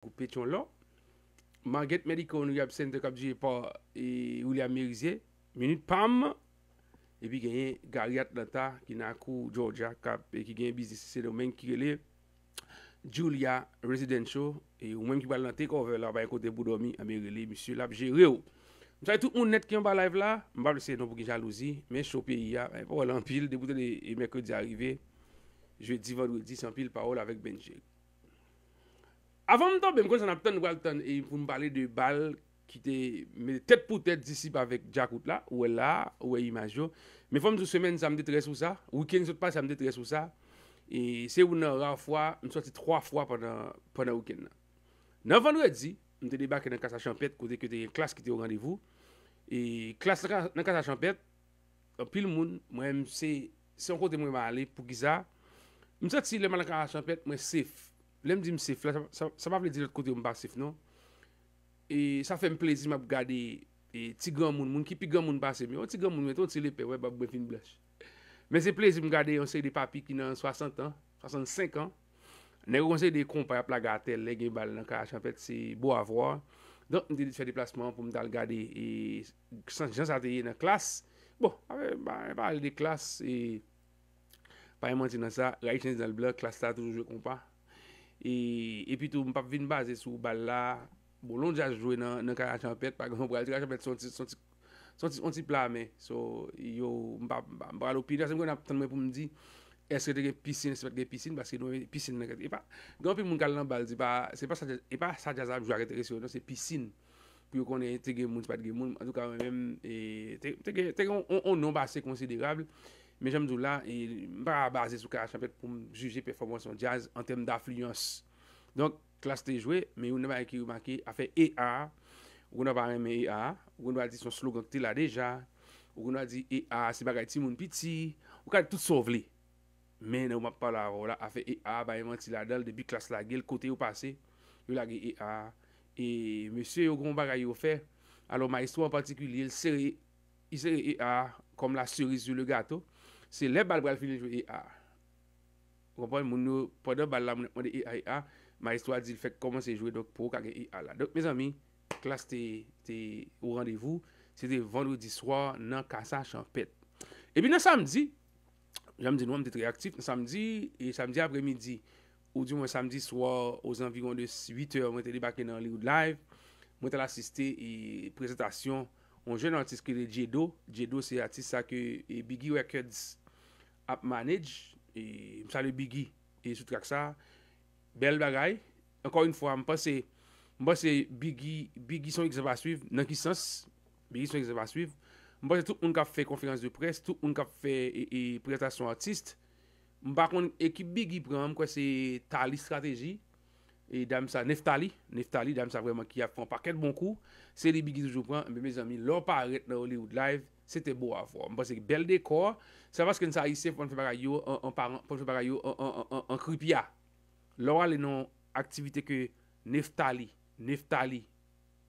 Goupè chon lò, magèt mèdikò nou yab sènde kab jè pa e oulyam merizye, menit pam, e pi genyen garyat nata ki naku Georgia kap e ki genyen bizis se domen kirele, Julia Residential, e oumen ki balante kò vè la bay kote boudomi amirele, misye lab jè rè ou. Mwen chay e tout moun net ki yon ba live la, mba bè sè non pou gen jalouzi, men chopè yia, mwen pou wè lan pil, deboutè de yon e mèkoudi arrivé, jè divan wè disan pil parol avèk ben jèk. Avon mwen ton, mwen kon san ap ton, mwen kon san ap ton, e pou mwen pale de bal, ki te mwen tet pou tet disip avèk Jakout la, ouè la, ouè imajou, mwen fòm djou semen, sa mwen detre sou sa, wouken, sa mwen detre sou sa, e se woun nan rafwa, mwen soti 3 fwa pwana wouken nan. Nan vandredi, mwen te debake nan kasa champet, kote kote klas ki te ou randevou, e klas nan kasa champet, apil moun, mwen mwen se, se mwen kote mwen mwen ale pou giza, mwen soti leman nan kasa champet, mwen sef, Le m di m sif la, sa m ap li di lot kote m pa sif nou. E sa fe m plezi m ap gade e, ti gaman moun moun ki pi gaman moun pa se mi. Ou ti gaman moun, ou ti lepe, wè ba bwen fin blush. Men se plezi m gade yon se di papi ki nan 60 an, 65 an. Nè yon se di kompa ya plaga atel, le gen bal nan kaj. Anpet se bo avwa. Don m di di fè di plasman pou m dal gade e sanjansateye nan klas. Bon, apè m pale di klas. E pa yon manti nan sa, ray chenzi nan l blok, klas ta toujou kompa. E pitou m pap vin baze sou bal la, bo lon dja jwè nan karajan pet, pa gen yon bral di rachan pet son ti pla me. So, yo m pap bral ou pide, ase m kon ap tan mwen pou m di, eske tege pisine, se pat tege pisine, basi gen yon pisine, gen yon pe moun kal nan bal, se pas sa jazab jwè rachan pet, se pisine, pi yo konen tege moun, se pat tege moun, an tou ka wè men, tege, tege, tege, on nan basè konsiderable. Me jèm djou la, e mba a baze sou ka a chanpet pou m juje performanson jazz an tem d'afluyans. Donk, klas te jwe, me yon ne ba ekirou maki, a fe E.A. O gounwa ba reme E.A. O gounwa di son slogan te la deja. O gounwa di E.A. se bagay ti moun piti. O kade tout sovle. Men, nou map pa la rola, a fe E.A. ba yon menti la dal, debi klas la gel, kote yo pase. Yo la ge E.A. E, mse yo goun ba gayo fe. Alo, ma istwa an patikuli, el sere E.A. kom la serise ou le gato. Se le bal bal filen jwe E.A. Wapoy moun nou, poda bal la moun netman de E.A. E.A. Ma istwa di l fek koman se jwe dok pou kage E.A. la. Dok, me zami, klas te ou randevu. Se te vendredi swa nan kasa champet. E bi nan samdi, janm di nou an mte triaktif, nan samdi e samdi apre midi, ou di mwen samdi swa oz anviron de 8 eur mwen te li baken nan Hollywood Live, mwen te la siste e prezentasyon on jen artist ki de J. Do. J. Do se artist sa ke e Biggie Records apmanage e msa le bigi e sou trak sa bel bagay, ankon yon fwa mpa se mba se bigi bigi son ekseva suiv, nan ki sens bigi son ekseva suiv, mba se tout mka ffe konferans de pres, tout mka ffe e, prezatasyon artist mba kon ekip bigi pran mkwa se tali strategi e dam sa neftali, neftali dam sa vreman ki ap pran paket bon kou se li bigi sou joun pran, mbe me zami lor pa rete na Hollywood live Sete bo avor. Mwen pa seke bel dekor. Sa va sken sa yise pou an fe bagay yo an kripia. Lora le nan aktivite ke Neftali. Neftali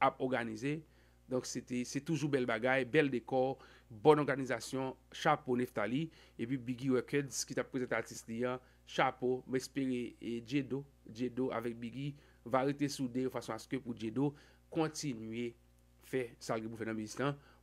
ap organizye. Donk se te se toujou bel bagay. Bel dekor. Bon organizasyon. Chapeau Neftali. E pi Biggie Records ki ta prezente artiste li an. Chapeau. Mwen espere Djeddo. Djeddo avek Biggie. Va rete soude yon fason aske pou Djeddo. Kontinuye fe salge bou fè nan mizistan.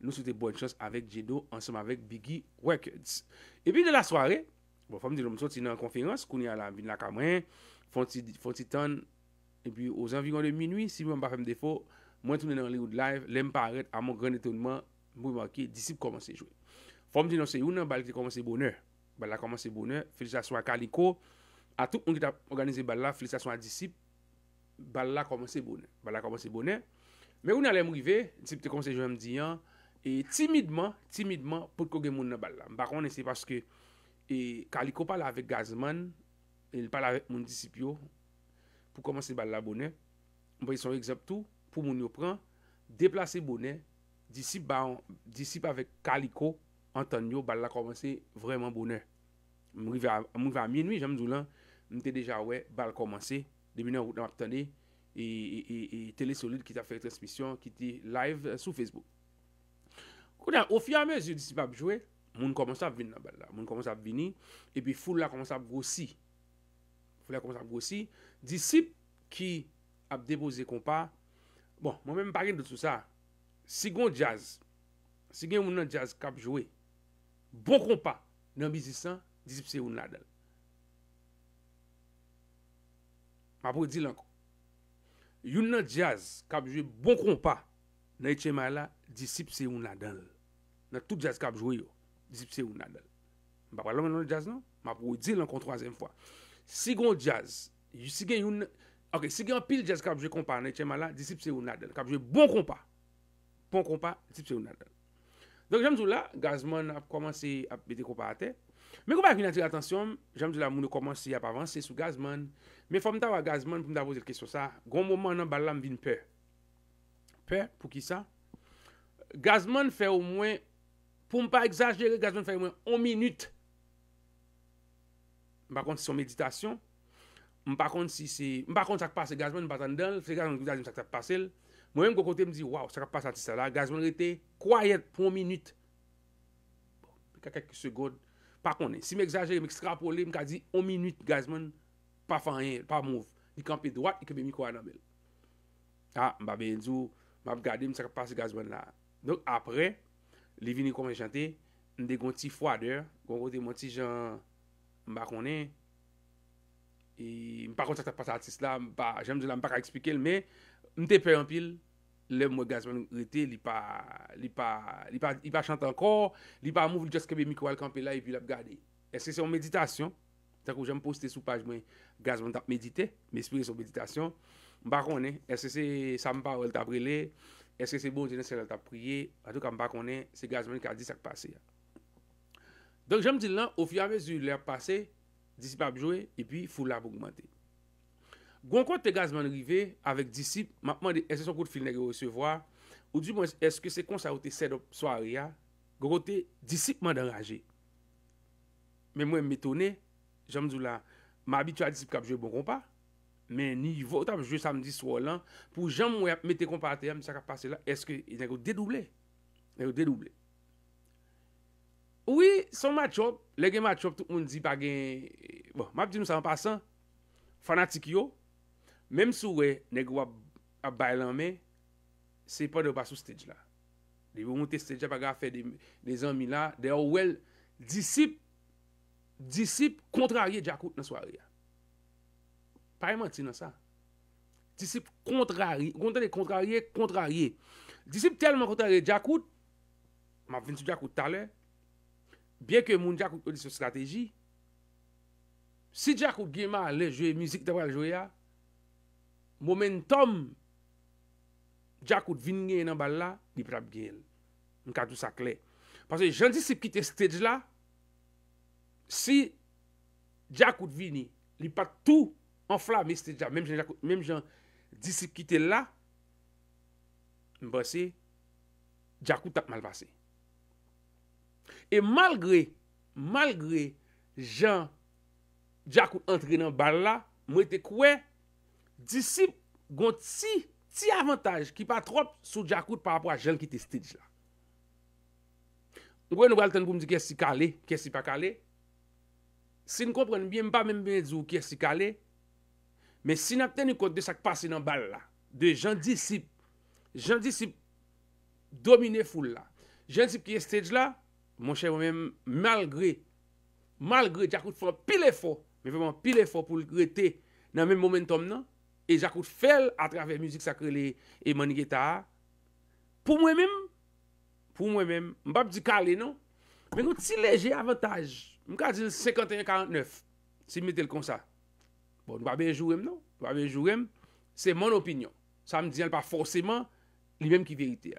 Nou sou te bon chans avèk Jedo ansèm avèk Biggie Records. E pi de la soare, bon fòm di lòm sò ti nan konferans, kouni ala vin la kamren, fòm ti tan, e pi ouz anviron de minwi, si mwen pa fèm defo, mwen toune nan Hollywood Live, lèm pa arèt, amon gran etonman, mwen mwakè, disip komanse jwè. Fòm di lòm se younan, balik te komanse bonè, balak komanse bonè, felisasyon a Kaliko, atou mwen ki ta organizè bala, felisasyon a disip, balak komanse bonè, balak E timidman, timidman, pou kogue moun nan bal la. Mba konen se paske, e Kaliko pala avek Gazman, el pala avek moun disipyo, pou komanse bal la bonen. Mba yon son ekzaptou, pou moun yo pran, deplase bonen, disip avek Kaliko, anton yo, bal la komanse vreman bonen. Mou i ve a miye nwi, jen mdou lan, mte deja we, bal komanse, demine wout nan ap tane, e, e, e, e telesolid ki ta fey transmisyon, ki ti live euh, sou Facebook. O fya me, si yon disip ap jowe, moun koman sa ap vin nan bal la. Moun koman sa ap vini, epi ful la koman sa ap gosi. Ful la koman sa ap gosi. Disip ki ap depoze kompa. Bon, moun men mpagin de tout sa. Sigon jazz, sigon moun nan jazz kap jowe, bon kompa nan bizisan, disip se yon nadal. Apo, di lanko. Yon nan jazz kap jowe, bon kompa nan HMI la, Disipse ou nadal Nè tout jazz kab jwe yo Disipse ou nadal Mbap wè lè mè nan jaz nan Mbap wè wè di lè an kon troazèm fwa Sigon jazz Ok, sigon pil jazz kab jwe kompa Nè tè mwala, disipse ou nadal Kab jwe bon kompa Pon kompa, disipse ou nadal Donk jèm zou la, gazman ap komanse ap bete kompa ate Mè kou pa ak yon ati atasyon Jèm zou la moun o komanse ap avanse sou gazman Mè fòm ta wè gazman pou mda vòzèl kèso sa Gon mwòman nan balam vin pè Pè pou ki sa? Gazman fè ou mwen, pou m pa exagere, gazman fè ou mwen 1 minit, m pa kont si son meditasyon, m pa kont si se, m pa kont sa kpase gazman m patan den, fè gazman m kouzade m sa kpase el, mwen m koukote m di wow, sa kpase ati sa la, gazman rete kwayet pou 1 minit, bon, kekeke segode, pa kont si m exagere, m ekstrapole, m ka di 1 minit gazman, pa fanyen, pa mouv, y kampi doat, y kebe mi kwa nan bel, ha, ah, m ba ben djou, m ap gade m sa kpase gazman la, Donk apre, li vini konwen chante, n de kon ti fwa deur, kon kon te mwen ti jan mba konen, e mpa kon se ta pata atis la, jenm de la mpa ka ekspike lme, mte pe anpil, le mwen gazman lete, li pa chante ankor, li pa mou vl jeskebe mikwal kanpe la, e pi lap gade. E se se yon meditasyon, tako jenm poste sou page mwen gazman tap medite, mespire sou meditasyon, mba konen, e se se sa mpa wèl tabrele, Eske se bon jene se la ta priye, ato kam pa konen, se gazman ki a disak pase ya. Donk jem di lan, ou fi avè zi lè ap pase, disip ap jowe, epi fou la pou koumante. Gon kon te gazman rive, avèk disip, mapman de esè son kout fil negre ou se vwa, ou di mwen eske se kon sa wote sedop swa a ria, gon kote disip man da raje. Men mwen metone, jem di lan, ma abitua disip kap jowe bon kom pa. men ni vot ap jwè samdi swò lan, pou jan mwen ap mette kompate, am disa kap pase la, eske yon nèk wou dedoublè? Nèk wou dedoublè. Ouwi, son matyop, le gen matyop tout moun di bagen, bon, map di nou savan pasan, fanatik yo, menm sou wè, nèk wou ap baylan men, se pa dè basou stèj la. Dè wè mwen te stèj la, bagan a fè de zanmi la, dè wèl disip, disip kontrarye dja kout nan swari ya. Pari man ti nan sa. Ti sip kontrari, kontrari, kontrari, kontrari. Ti sip telman kontrari jakout, ma vinti jakout tale, bien ke moun jakout ou di se strategi, si jakout gema ale jwe mizik tabal jwe ya, momentum jakout vini enan bal la, li prap gel. Mka tou sakle. Pase jan ti sip kite stage la, si jakout vini, li pat tou, mwen fwa mwen stedja, mwen jan disip ki te la, mwen basi, jakout tak mal basi. E malgre, malgre, jan jakout antre nan ban la, mwen te kwe, disip gon ti, ti avantaj ki pa trop sou jakout par apwa jen ki te stedj la. Mwen nou al ten pou mwen di kè si kalé, kè si pa kalé, si mwen kompren mwen, mwen pa mwen ben di ou kè si kalé, Men sin ap ten yon kote de sak pase nan bal la, de jan disip, jan disip, domine foule la, jan disip kiye stage la, mwen chè mwen men, malgré, malgré, jakout fò pile fò, men vèman pile fò pou l'krete nan men momentum nan, e jakout fèl a traver müzik sakre li e money guitar, pou mwen men, pou mwen men, mbap di kalé nan, men mwen ti leje avantage, mwen kal di 51-49, si mwen tel kon sa, Bon, nou ba bejou rem non. nou, nou ba bejou rem, se mon opinyon. Sa m diyan pa forceman li menm ki verite.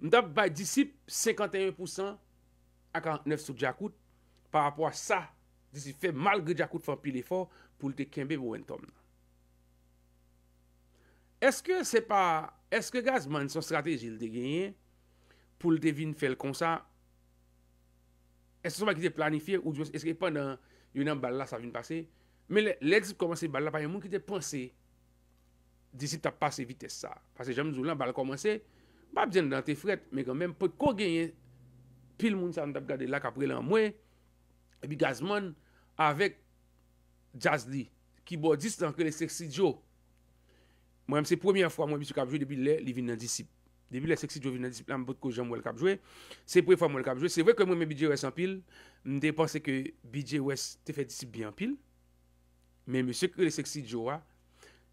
M tap ba disip 51% ak an 9 sou diakout, pa rapwa sa disip fe malge diakout fan pil efor pou lte kembe pou wen tom nan. Eske se pa, eske gaz man son strateji lte genye pou lte vin fel konsa, eske se pa ki te planifi ou eske pe nan yon an bal la sa vin pase, Men lè, lè djip komanse bal la pa yon moun ki te panse, disip tap pase vites sa. Pase jom zoulan bal komanse, ba bjen nan te fret, men kon men pot kogènyen, pil moun sa an tap gade la kapre lan mwen, e bi gazman, avèk, jazdi, ki bo distan ke lè seksidjo. Mwen mse premi an fwa mwen bisou kapjou, debi lè, li vin nan disip. Debi lè seksidjo vin nan disip, mwen mwen pot kou jom wèl kapjou, se pri fwa mwen kapjou, se vèk mwen mwen bije wès an pil, mwen dey panse ke bij Men msè kre lè sèk si djowa,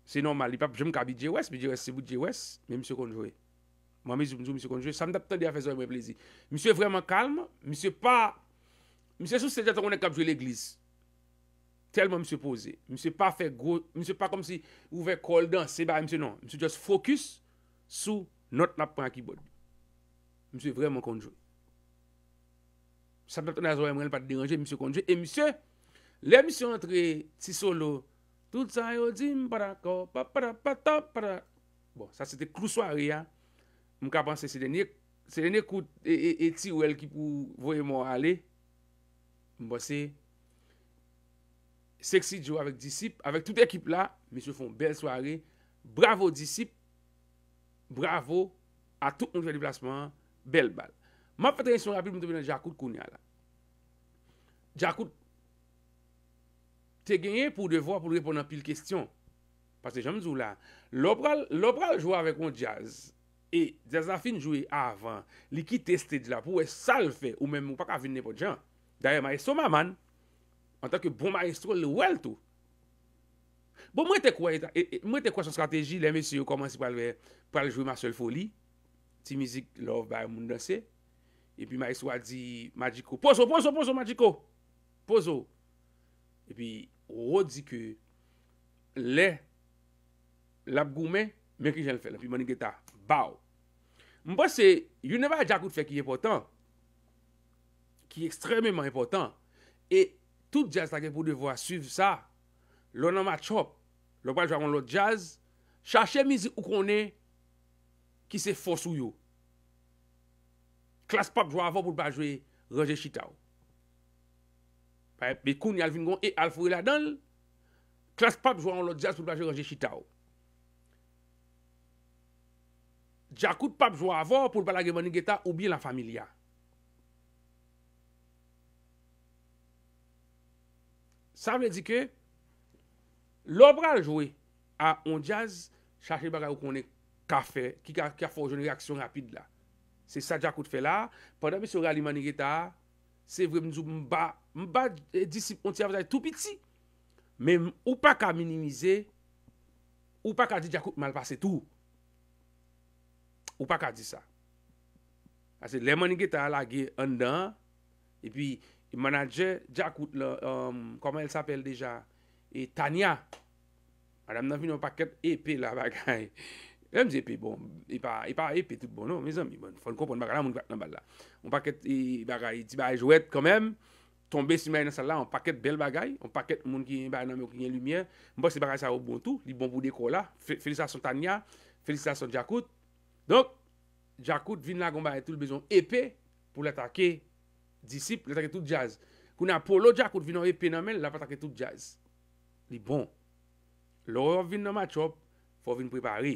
sè normal, li pap jèm kabi djè wè, msè msè konjouè. Mwa mè zou msè konjouè, sa mdap tè di a fè zò mwen plèzi. Msè vreman kalm, msè pa, msè sou sè djata konè kapjouè l'eglise. Telman msè posè, msè pa fè gros, msè pa kom si ouve kol dan, se ba msè non, msè just fokus sou not nap pwa akibod. Msè vreman konjouè. Sa mdap tè nan a zò mwen pat deranjè, msè konjouè, Le misyon entre ti solo. Tout sa yo di mbara ko. Pa para pa ta para. Bon. Sa se te klu swari ya. Mou ka panse se denye. Se denye kou eti ou el ki pou voye mou ale. Mou basi. Seksi djou avik disip. Avik tout ekip la. Misyon foun bel swari. Bravo disip. Bravo. A tout moun jwa di plasman. Bel bal. Ma patre yon rapi moun devine Jakout Kouni ala. Jakout Kouni. te genye pou devwa pou reponan pil kestyon. Pase jame zou la, l'opral, l'opral jou avèk ou jaz, e, jaz la fin jouè avan, li ki testè di la pou wè sal fè, ou mè mou pak avènè pou jjan. Dè, ma estou maman, an tanke bon ma estou, le wèl tou. Bo, mwen te kwa, mwen te kwa sa strategi, lè mè si yo koman si pral jwè, pral jwè ma sèl foli, ti mizik love bay moun danse, e pi ma estou a di, magiko, pozo, pozo, pozo, magiko, pozo, E pi ro di ke le lab goumen men ki jen fè la. Pi mani geta, bau. Oh. Mwen pa se, yon ne va jakout fè ki yon potan. Ki ekstrememan yon potan. E tout jazz la ke pou devwa suiv sa. Lo nan ma chop, lo pa jwa yon lot jazz. Chache mizi ou konen ki se fosou yo. Klas pop jwa avon pou pa jwe Roger Chitao. Bekoun yal vingon e al fwe la dal, klas pa pjwa an lo jaz pou la joranje chita ou. Jakout pa pjwa avor pou balage mani geta ou bie la familia. Sa vè di ke, lo bral jowe an on jaz chache baga ou konen ka fe, ki a fwojoun reaksyon rapide la. Se sa jakout fe la, padan mi se rali mani geta a, Se vremen sou mba, mba eh, disip, onti avansay tout piti. Men ou pa ka minimize, ou pa ka di djakout malpase tout. Ou pa ka di sa. Ase, lèman nge ta la ge andan, epi, manajè djakout la, komè el sapel deja, et Tanya, adam nan vin yo paket epi la bagay, E pa epi tout bon non, mizan mi bon. Fon konpon bagay la, moun kwa nan bal la. Moun paket bagay, ti bagay jwet kanmem. Tonbe simay nan sal la, moun paket bel bagay. Moun paket moun ki nanme kwenye lumiye. Mwen paket bagay sa ou bon tou, li bon bou dekola. Felisa son Tanya, felisa son Jakout. Donk, Jakout vin la gomba etou lbezon epi pou latake disip, latake tout jazz. Kou nan pou lò Jakout vin nan epi nanmen, lapa take tout jazz. Li bon, lò vin nanma tchop, fò vin prepare.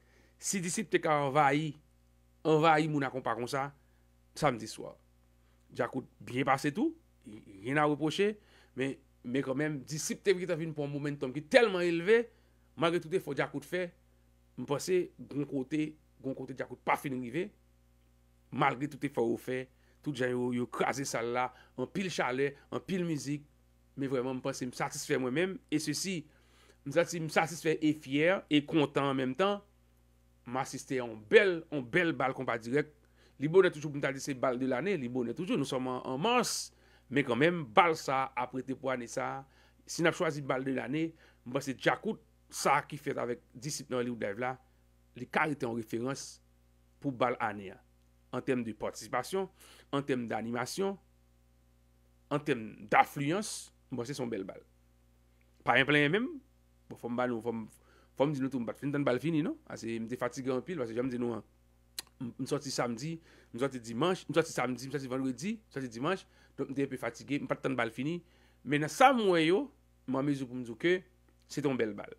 Si disip te ka anva a yi, anva a yi moun akompa kon sa, sa mdi swa. Dja koute, biye pase tou, rina reposhe, men kon men, disip te ki ta fin pou moun mentom ki telman eleve, malre tout e fote dja koute fe, mpwese, goun kote, goun kote dja koute pa fin rive, malre tout e fote ou fe, tout jan yo krasi sal la, an pil chale, an pil mizik, men vweman mpwese msatisfe mwen men, e sosi, msatisfe msatisfe e fyer, e kontan an menm tan, M'assiste yon bel, yon bel bal kompa direk. Li bonè toujou pou nou ta di se bal de l'anè, li bonè toujou, nou soman en mons, men kon men bal sa, apre te pou anè sa. Sin ap chwazi bal de l'anè, mwen se djakout sa ki fet avèk disipnen li ou dev la, li karite yon referans pou bal anè. An tem de participasyon, an tem de animasyon, an tem de aflyans, mwen se son bel bal. Par en plan yon men, pou fom bal ou pou fom bal, Fòm di nou tou m pat fin tan bal fini nou, ase m de fatige an pil, ase jèm di nou an, m soti samdi, m soti dimanj, m soti samdi, m soti vanwe di, m soti dimanj, ton m de epi fatige, m pat tan bal fini, men a sa m wè yo, m wame zou pou m zou ke, se ton bel bal,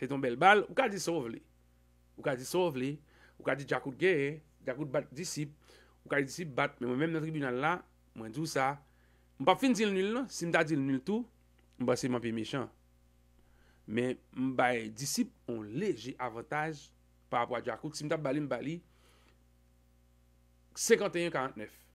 se ton bel bal, ou ka di sov li, ou ka di sov li, ou ka di jakout ge, jakout bat disip, ou ka di disip bat, men m wè men nan tribunal la, mwen zou sa, m pap fin dil nil nou, si m ta dil nil tou, m basi m api mechan. Men mbay disip on leje avataj pa apwa di akou. Ksi mta bali mbali, 51-49.